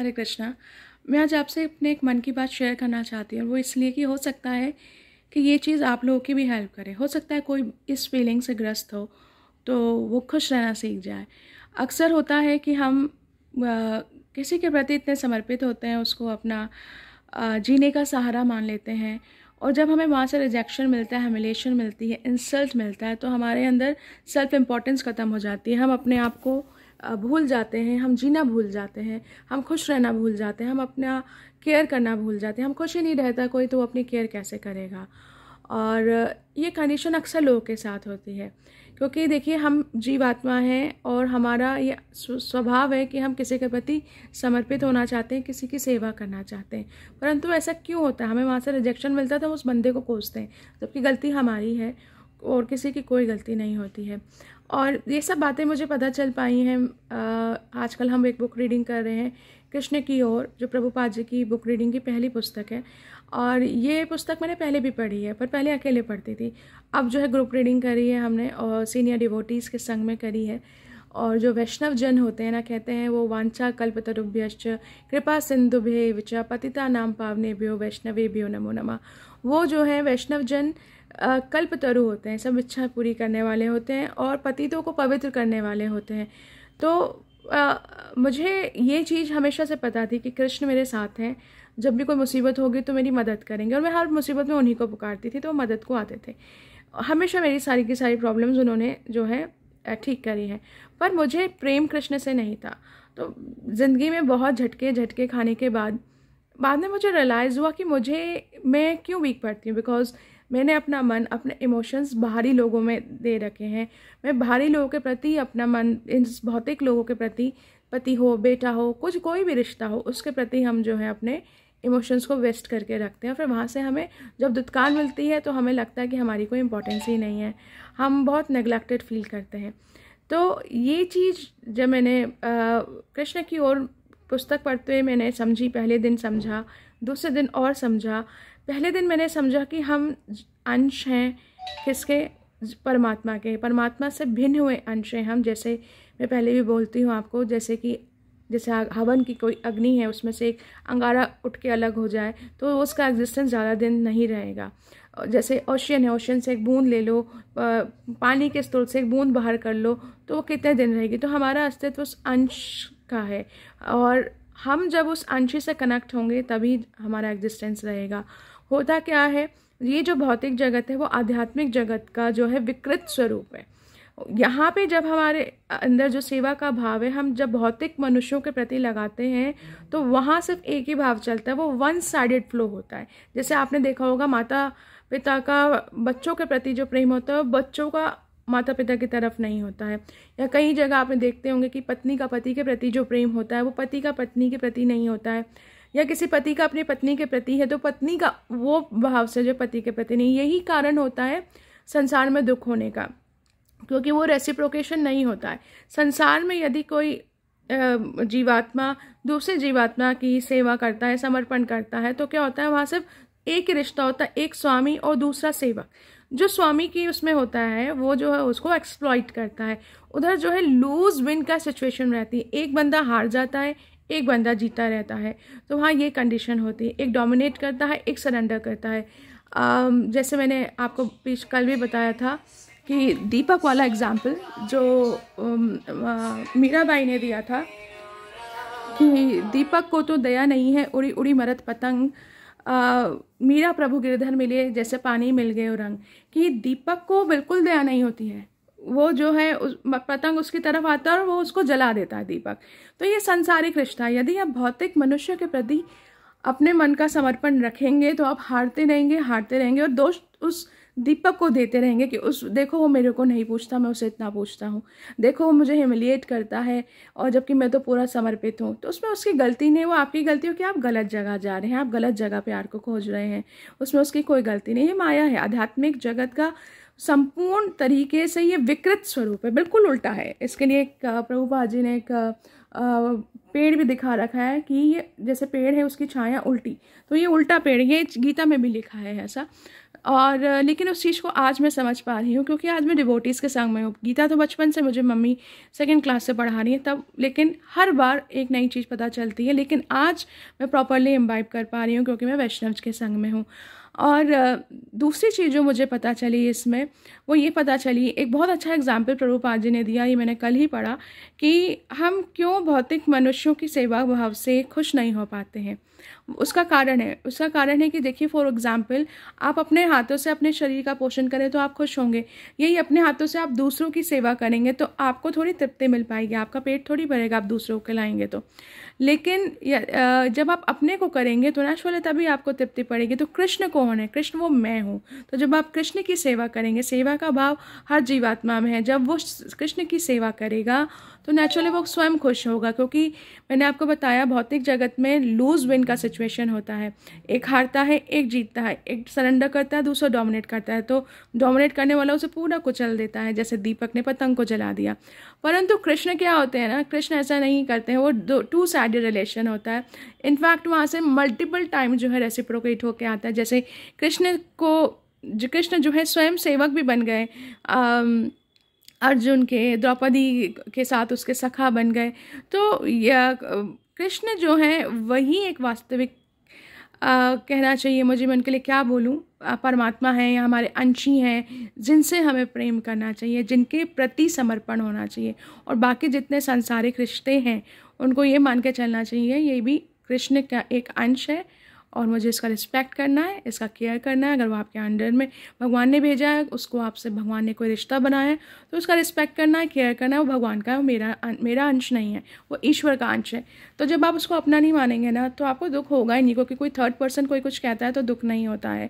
हरे कृष्णा मैं आज आपसे अपने एक मन की बात शेयर करना चाहती हूँ वो इसलिए कि हो सकता है कि ये चीज़ आप लोगों की भी हेल्प करे हो सकता है कोई इस फीलिंग से ग्रस्त हो तो वो खुश रहना सीख जाए अक्सर होता है कि हम आ, किसी के प्रति इतने समर्पित होते हैं उसको अपना आ, जीने का सहारा मान लेते हैं और जब हमें वहाँ से रिजेक्शन मिलता है हमिलेशन मिलती है इंसल्ट मिलता है तो हमारे अंदर सेल्फ इम्पोर्टेंस ख़त्म हो जाती है हम अपने आप को भूल जाते हैं हम जीना भूल जाते हैं हम खुश रहना भूल जाते हैं हम अपना केयर करना भूल जाते हैं हम खुश ही नहीं रहता कोई तो वो अपनी केयर कैसे करेगा और ये कंडीशन अक्सर लोगों के साथ होती है क्योंकि देखिए हम जीवात्मा हैं और हमारा ये स्वभाव है कि हम किसी के प्रति समर्पित होना चाहते हैं किसी की सेवा करना चाहते हैं परंतु ऐसा क्यों होता है हमें वहाँ से रिजेक्शन मिलता है तो हम उस बंदे को कोसते हैं जबकि गलती हमारी है और किसी की कोई गलती नहीं होती है और ये सब बातें मुझे पता चल पाई हैं आजकल हम एक बुक रीडिंग कर रहे हैं कृष्ण की ओर जो प्रभुपाद जी की बुक रीडिंग की पहली पुस्तक है और ये पुस्तक मैंने पहले भी पढ़ी है पर पहले अकेले पढ़ती थी अब जो है ग्रुप रीडिंग करी है हमने और सीनियर डिवोटीज़ के संग में करी है और जो वैष्णव जन होते हैं ना कहते हैं वो वांछा कल्पतरुभ्यश्च कृपा सिंधु भे विचा पतिता नाम पावने भ्यो वैष्णवे भ्यो नमो नमा वो जो है वैष्णव जन कल्पतरु होते हैं सब इच्छा पूरी करने वाले होते हैं और पतितों को पवित्र करने वाले होते हैं तो आ, मुझे ये चीज़ हमेशा से पता थी कि कृष्ण मेरे साथ हैं जब भी कोई मुसीबत होगी तो मेरी मदद करेंगे और मैं हर मुसीबत में उन्हीं को पुकारती थी तो वो मदद को आते थे हमेशा मेरी सारी की सारी प्रॉब्लम्स उन्होंने जो है ठीक करी है पर मुझे प्रेम कृष्ण से नहीं था तो ज़िंदगी में बहुत झटके झटके खाने के बाद बाद में मुझे रियलाइज़ हुआ कि मुझे मैं क्यों वीक पड़ती हूँ बिकॉज़ मैंने अपना मन अपने इमोशंस बाहरी लोगों में दे रखे हैं मैं बाहरी लोगों के प्रति अपना मन इन भौतिक लोगों के प्रति पति हो बेटा हो कुछ कोई भी रिश्ता हो उसके प्रति हम जो है अपने इमोशंस को वेस्ट करके रखते हैं फिर वहाँ से हमें जब दुकान मिलती है तो हमें लगता है कि हमारी कोई इंपॉर्टेंस ही नहीं है हम बहुत नेग्लेक्टेड फील करते हैं तो ये चीज़ जब मैंने कृष्ण की ओर पुस्तक पढ़ते हुए मैंने समझी पहले दिन समझा दूसरे दिन और समझा पहले दिन मैंने समझा कि हम अंश हैं किसके परमात्मा के परमात्मा से भिन्न हुए अंश हैं हम जैसे मैं पहले भी बोलती हूँ आपको जैसे कि जैसे हवन की कोई अग्नि है उसमें से एक अंगारा उठ के अलग हो जाए तो उसका एग्जिस्टेंस ज़्यादा दिन नहीं रहेगा जैसे ओशियन है ओशियन से एक बूंद ले लो पानी के स्रोत से एक बूंद बाहर कर लो तो वो कितने दिन रहेगी तो हमारा अस्तित्व उस अंश का है और हम जब उस अंश से कनेक्ट होंगे तभी हमारा एग्जिस्टेंस रहेगा होता क्या है ये जो भौतिक जगत है वो आध्यात्मिक जगत का जो है विकृत स्वरूप है यहाँ पे जब हमारे अंदर जो सेवा का भाव है हम जब भौतिक मनुष्यों के प्रति लगाते हैं तो वहाँ सिर्फ एक ही भाव चलता है वो वन साइडेड फ्लो होता है जैसे आपने देखा होगा माता पिता का बच्चों के प्रति जो प्रेम होता है बच्चों का माता पिता की तरफ नहीं होता है या कई जगह आप देखते होंगे कि पत्नी का पति के प्रति जो प्रेम होता है वो पति का पत्नी के प्रति नहीं होता है या किसी पति का अपनी पत्नी के प्रति है तो पत्नी का वो भाव से जो पति के प्रति नहीं यही कारण होता है संसार में दुख होने का क्योंकि वो रेसिप्रोकेशन नहीं होता है संसार में यदि कोई जीवात्मा दूसरे जीवात्मा की सेवा करता है समर्पण करता है तो क्या होता है वहाँ सिर्फ एक ही रिश्ता होता है एक स्वामी और दूसरा सेवक जो स्वामी की उसमें होता है वो जो है उसको एक्सप्लॉइट करता है उधर जो है लूज विन का सिचुएशन रहती है एक बंदा हार जाता है एक बंदा जीता रहता है तो वहाँ ये कंडीशन होती है एक डोमिनेट करता है एक सरेंडर करता है um, जैसे मैंने आपको पिछ कल भी बताया था कि दीपक वाला एग्ज़ाम्पल जो um, मीराबाई ने दिया था कि दीपक को तो दया नहीं है उड़ी उड़ी मरत पतंग आ, मीरा प्रभु गिरधर मिले जैसे पानी मिल गए रंग कि दीपक को बिल्कुल दया नहीं होती है वो जो है उस पतंग उसकी तरफ आता है और वो उसको जला देता है दीपक तो ये संसारिक रिश्ता है यदि आप भौतिक मनुष्य के प्रति अपने मन का समर्पण रखेंगे तो आप हारते रहेंगे हारते रहेंगे और दोष उस दीपक को देते रहेंगे कि उस देखो वो मेरे को नहीं पूछता मैं उसे इतना पूछता हूँ देखो वो मुझे हिमिलिएट करता है और जबकि मैं तो पूरा समर्पित हूँ तो उसमें उसकी गलती नहीं वो आपकी गलती हो कि आप गलत जगह जा रहे हैं आप गलत जगह प्यार को खोज रहे हैं उसमें उसकी कोई गलती नहीं ये माया है आध्यात्मिक जगत का संपूर्ण तरीके से ये विकृत स्वरूप है बिल्कुल उल्टा है इसके लिए एक प्रभुपा जी ने एक पेड़ भी दिखा रखा है कि ये जैसे पेड़ है उसकी छाया उल्टी तो ये उल्टा पेड़ ये गीता में भी लिखा है ऐसा और लेकिन उस चीज़ को आज मैं समझ पा रही हूँ क्योंकि आज मैं डिवोटीज़ के संग में हूँ गीता तो बचपन से मुझे मम्मी सेकेंड क्लास से पढ़ा रही है तब लेकिन हर बार एक नई चीज़ पता चलती है लेकिन आज मैं प्रॉपरली इम्बाइब कर पा रही हूँ क्योंकि मैं वैष्णव के संग में हूँ और दूसरी चीज़ जो मुझे पता चली इसमें वो ये पता चली एक बहुत अच्छा एग्जाम्पल प्रभुपाद जी ने दिया ये मैंने कल ही पढ़ा कि हम क्यों भौतिक मनुष्यों की सेवा भाव से खुश नहीं हो पाते हैं उसका कारण है उसका कारण है कि देखिए फॉर एग्ज़ाम्पल आप अपने हाथों से अपने शरीर का पोषण करें तो आप खुश होंगे यही अपने हाथों से आप दूसरों की सेवा करेंगे तो आपको थोड़ी तृप्ति मिल पाएगी आपका पेट थोड़ी भरेगा आप दूसरों को लाएंगे तो लेकिन जब आप अपने को करेंगे तो नश्वले तभी आपको तृप्ति पड़ेगी तो कृष्ण कौन है कृष्ण वो मैं हूँ तो जब आप कृष्ण की सेवा करेंगे सेवा का भाव हर जीवात्मा में है जब वो कृष्ण की सेवा करेगा तो नेचुरली वो स्वयं खुश होगा क्योंकि मैंने आपको बताया भौतिक जगत में लूज विन का सिचुएशन होता है एक हारता है एक जीतता है एक सरेंडर करता है दूसरा डोमिनेट करता है तो डोमिनेट करने वाला उसे पूरा कुचल देता है जैसे दीपक ने पतंग को जला दिया परंतु कृष्ण क्या होते हैं ना कृष्ण ऐसा नहीं करते हैं वो टू साइड साइडेड रिलेशन होता है इनफैक्ट वहाँ से मल्टीपल टाइम जो है रेसिप्रोकेट होके आता है जैसे कृष्ण को जो कृष्ण जो है स्वयं सेवक भी बन गए um, अर्जुन के द्रौपदी के साथ उसके सखा बन गए तो यह कृष्ण जो है वही एक वास्तविक कहना चाहिए मुझे मैं उनके लिए क्या बोलूँ परमात्मा हैं या हमारे अंशी हैं जिनसे हमें प्रेम करना चाहिए जिनके प्रति समर्पण होना चाहिए और बाकी जितने सांसारिक रिश्ते हैं उनको ये मान के चलना चाहिए ये भी कृष्ण का एक अंश है और मुझे इसका रिस्पेक्ट करना है इसका केयर करना है अगर वो आपके अंडर में भगवान ने भेजा है उसको आपसे भगवान ने कोई रिश्ता बनाया है तो उसका रिस्पेक्ट करना है केयर करना है वो भगवान का है मेरा मेरा अंश नहीं है वो ईश्वर का अंश है तो जब आप उसको अपना नहीं मानेंगे ना तो आपको दुख होगा ही नहीं क्योंकि कोई थर्ड पर्सन कोई कुछ कहता है तो दुख नहीं होता है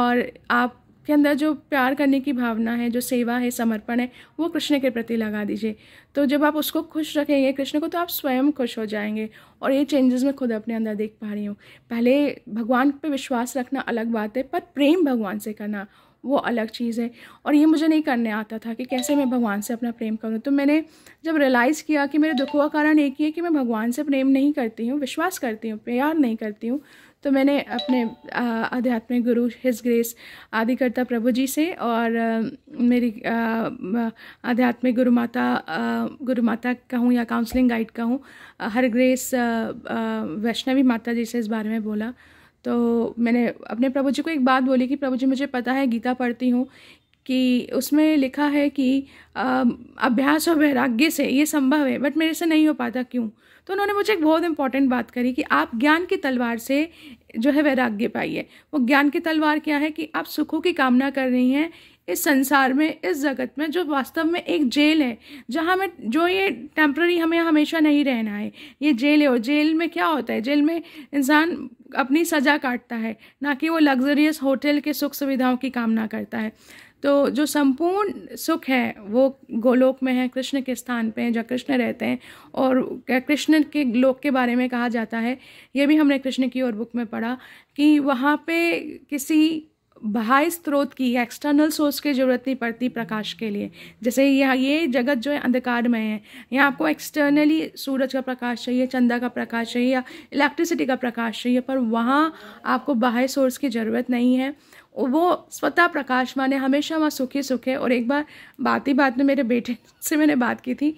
और आप के अंदर जो प्यार करने की भावना है जो सेवा है समर्पण है वो कृष्ण के प्रति लगा दीजिए तो जब आप उसको खुश रखेंगे कृष्ण को तो आप स्वयं खुश हो जाएंगे और ये चेंजेस मैं खुद अपने अंदर देख पा रही हूँ पहले भगवान पे विश्वास रखना अलग बात है पर प्रेम भगवान से करना वो अलग चीज़ है और ये मुझे नहीं करने आता था कि कैसे मैं भगवान से अपना प्रेम करूँ तो मैंने जब रियलाइज़ किया कि मेरे दुखों का कारण एक ही है कि मैं भगवान से प्रेम नहीं करती हूँ विश्वास करती हूँ प्यार नहीं करती हूँ तो मैंने अपने आध्यात्मिक गुरु हिज ग्रेस आदिकर्ता प्रभु जी से और मेरी आध्यात्मिक गुरु माता गुरु माता कहूँ या काउंसलिंग गाइड कहूँ हर ग्रेस वैष्णवी माता जी से इस बारे में बोला तो मैंने अपने प्रभु जी को एक बात बोली कि प्रभु जी मुझे पता है गीता पढ़ती हूँ कि उसमें लिखा है कि अभ्यास और वैराग्य से ये संभव है बट मेरे से नहीं हो पाता क्यों तो उन्होंने मुझे एक बहुत इंपॉर्टेंट बात करी कि आप ज्ञान की तलवार से जो है वैराग्य पाइए वो ज्ञान की तलवार क्या है कि आप सुखों की कामना कर रही हैं इस संसार में इस जगत में जो वास्तव में एक जेल है जहाँ हमें जो ये टेम्प्ररी हमें हमेशा नहीं रहना है ये जेल है और जेल में क्या होता है जेल में इंसान अपनी सज़ा काटता है ना कि वो लग्जरियस होटल के सुख सुविधाओं की कामना करता है तो जो संपूर्ण सुख है वो गोलोक में है कृष्ण के स्थान पे जहाँ कृष्ण रहते हैं और कृष्ण के लोक के बारे में कहा जाता है ये भी हमने कृष्ण की और बुक में पढ़ा कि वहाँ पे किसी बाह्य स्रोत की या एक्सटर्नल सोर्स की ज़रूरत नहीं पड़ती प्रकाश के लिए जैसे यह ये जगत जो है अंधकारमय है यहाँ आपको एक्सटर्नली सूरज का प्रकाश चाहिए चंदा का प्रकाश चाहिए या इलेक्ट्रिसिटी का प्रकाश चाहिए पर वहाँ आपको बाह्य सोर्स की ज़रूरत नहीं है वो स्वतः प्रकाश माने हमेशा वहाँ सुखी सुखे और एक बार बात ही बात में मेरे बेटे से मैंने बात की थी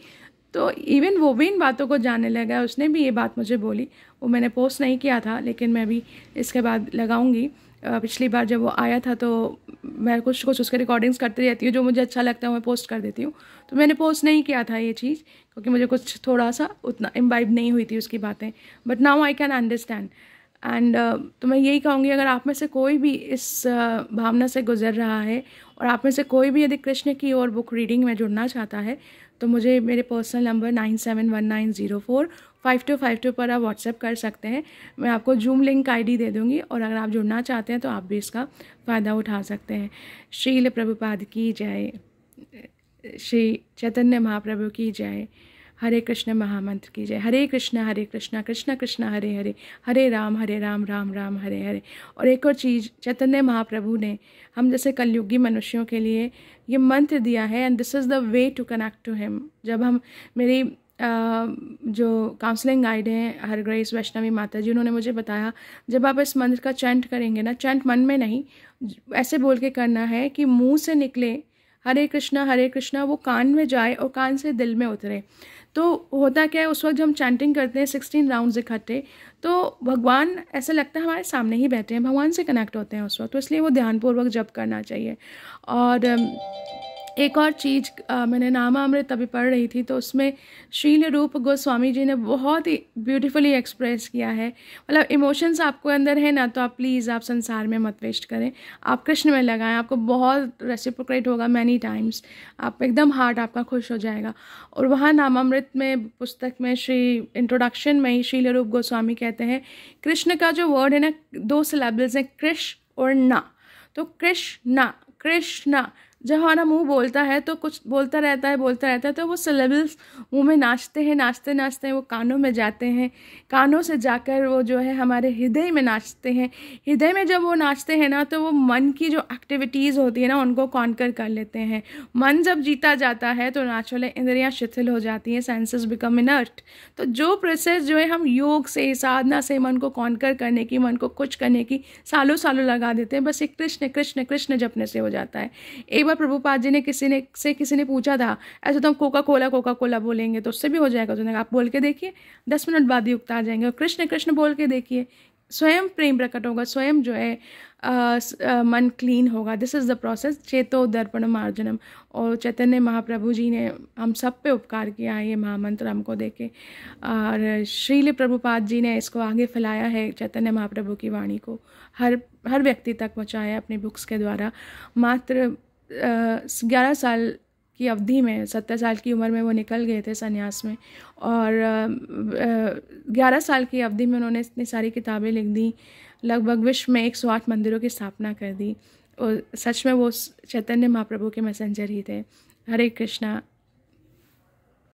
तो इवन वो भी इन बातों को जानने लगा उसने भी ये बात मुझे बोली वो मैंने पोस्ट नहीं किया था लेकिन मैं भी इसके बाद लगाऊंगी पिछली बार जब वो आया था तो मैं कुछ कुछ उसके रिकॉर्डिंग्स करती रहती हूँ जो मुझे अच्छा लगता है मैं पोस्ट कर देती हूँ तो मैंने पोस्ट नहीं किया था ये चीज़ क्योंकि मुझे कुछ थोड़ा सा उतना इम्बाइब नहीं हुई थी उसकी बातें but now I can understand and तो मैं यही कहूँगी अगर आप में से कोई भी इस uh, भावना से गुजर रहा है और आप में से कोई भी यदि कृष्ण की और बुक रीडिंग में जुड़ना चाहता है तो मुझे मेरे personal number nine seven one nine zero four five two five two पर आप व्हाट्सएप कर सकते हैं मैं आपको जूम लिंक आईडी दे दूँगी और अगर आप जुड़ना चाहते हैं तो आप भी इसका फ़ायदा उठा सकते हैं श्रील प्रभुपाद की जय श्री चैतन्य महाप्रभु की जय हरे कृष्ण महामंत्र की जय हरे कृष्ण हरे कृष्ण कृष्ण कृष्ण हरे हरे हरे राम हरे राम राम राम हरे हरे और एक और चीज़ चैतन्य महाप्रभु ने हम जैसे कलयुगी मनुष्यों के लिए ये मंत्र दिया है and this is the way to connect to him जब हम मेरी जो काउंसलिंग गाइड हैं हर ग्रेस वैष्णवी माता जी उन्होंने मुझे बताया जब आप इस मंत्र का चैंट करेंगे ना चैंट मन में नहीं ऐसे बोल के करना है कि मुंह से निकले हरे कृष्णा हरे कृष्णा वो कान में जाए और कान से दिल में उतरे तो होता क्या है उस वक्त जब हम चैंटिंग करते हैं सिक्सटीन राउंड इकट्ठे तो भगवान ऐसा लगता है हमारे सामने ही बैठे हैं भगवान से कनेक्ट होते हैं उस वक्त तो इसलिए वो ध्यानपूर्वक जप करना चाहिए और एक और चीज़ मैंने नामामृत अभी पढ़ रही थी तो उसमें श्रील रूप गोस्वामी जी ने बहुत ही ब्यूटीफुली एक्सप्रेस किया है मतलब इमोशंस आपको अंदर है ना तो आप प्लीज़ आप संसार में मत वेस्ट करें आप कृष्ण में लगाएं आपको बहुत रेसिप्रोक्रेट होगा मैनी टाइम्स आप एकदम हार्ट आपका खुश हो जाएगा और वहाँ नामामृत में पुस्तक में श्री इंट्रोडक्शन में ही श्रील रूप गोस्वामी कहते हैं कृष्ण का जो वर्ड है ना दो सिलेबल्स हैं कृष और ना तो कृष्ण कृष्णा जब हमारा मुंह बोलता है तो कुछ बोलता रहता है बोलता रहता है तो वो सिलेबल्स मुंह में नाचते हैं नाचते नाचते हैं वो कानों में जाते हैं कानों से जाकर वो जो है हमारे हृदय में नाचते हैं हृदय में जब वो नाचते हैं ना तो वो मन की जो एक्टिविटीज़ होती है ना उनको कॉन्कर कर लेते हैं मन जब जीता जाता है तो नेचुरली इंद्रियाँ शिथिल हो जाती हैं सेंसेस बिकम इनर्ट तो जो प्रोसेस जो है हम योग से साधना से मन को कॉन्कर करने की मन को कुछ करने की सालों सालों लगा देते हैं बस एक कृष्ण कृष्ण कृष्ण जपने से हो जाता है बार प्रभुपाद जी ने किसी ने से किसी ने पूछा था ऐसे तो हम कोका कोला कोका कोला बोलेंगे तो उससे भी हो जाएगा तो उसने कहा आप बोल के देखिए दस मिनट बाद उगता आ जाएंगे और कृष्ण कृष्ण बोल के देखिए स्वयं प्रेम प्रकट होगा स्वयं जो है आ, आ, मन क्लीन होगा दिस इज़ द प्रोसेस चेतो दर्पण मार्जनम और चैतन्य महाप्रभु जी ने हम सब पे उपकार किया है ये महामंत्र हमको देखे और श्रील प्रभुपाद जी ने इसको आगे फैलाया है चैतन्य महाप्रभु की वाणी को हर हर व्यक्ति तक पहुँचाया अपने बुक्स के द्वारा मात्र ग्यारह साल की अवधि में सत्तर साल की उम्र में वो निकल गए थे संन्यास में और ग्यारह साल की अवधि में उन्होंने इतनी सारी किताबें लिख दी लगभग विश्व में एक सौ आठ मंदिरों की स्थापना कर दी और सच में वो चैतन्य महाप्रभु के मैसेंजर ही थे हरे कृष्णा